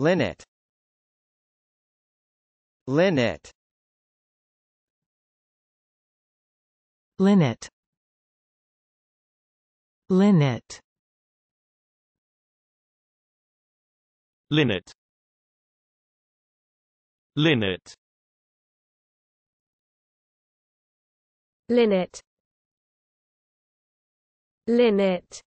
Linnet Linnet Linnet Linnet Linnet Linnet Linnet Linnet